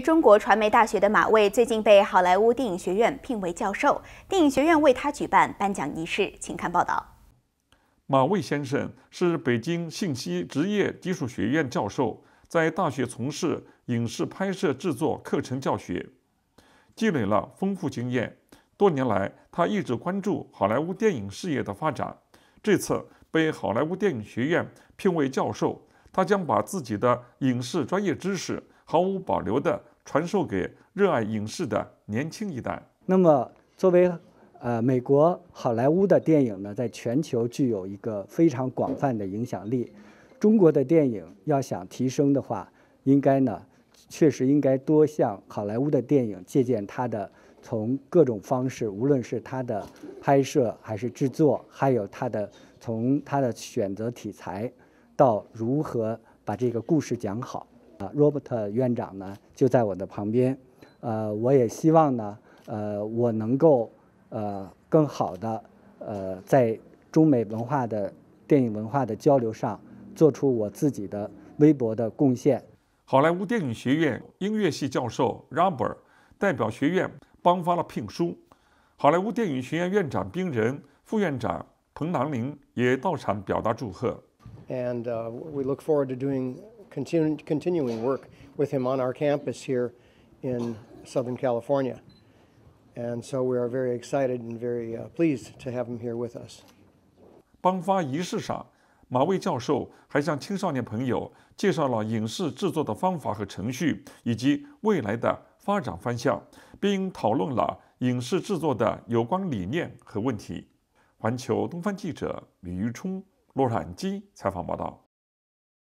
中国传媒大学的马未最近被好莱坞电影学院聘为教授，电影学院为他举办颁奖仪式，请看报道。马未先生是北京信息职业技术学院教授，在大学从事影视拍摄制作课程教学，积累了丰富经验。多年来，他一直关注好莱坞电影事业的发展，这次被好莱坞电影学院聘为教授。他将把自己的影视专业知识毫无保留地传授给热爱影视的年轻一代。那么，作为呃美国好莱坞的电影呢，在全球具有一个非常广泛的影响力。中国的电影要想提升的话，应该呢，确实应该多向好莱坞的电影借鉴它的从各种方式，无论是它的拍摄还是制作，还有它的从它的选择题材。到如何把这个故事讲好啊？Robert 院长呢就在我的旁边，呃，我也希望呢，呃，我能够，呃，更好的，呃，在中美文化的电影文化的交流上，做出我自己的微薄的贡献。好莱坞电影学院音乐系教授 Robert 代表学院颁发了聘书，好莱坞电影学院院长冰人、副院长彭囊林也到场表达祝贺。And uh, we look forward to doing continu- continuing work with him on our campus here in Southern California. And so we are very excited and very uh, pleased to have him here with us. 颁发仪式上，马卫教授还向青少年朋友介绍了影视制作的方法和程序，以及未来的发展方向，并讨论了影视制作的有关理念和问题。环球东方记者李玉冲洛杉矶采访报道。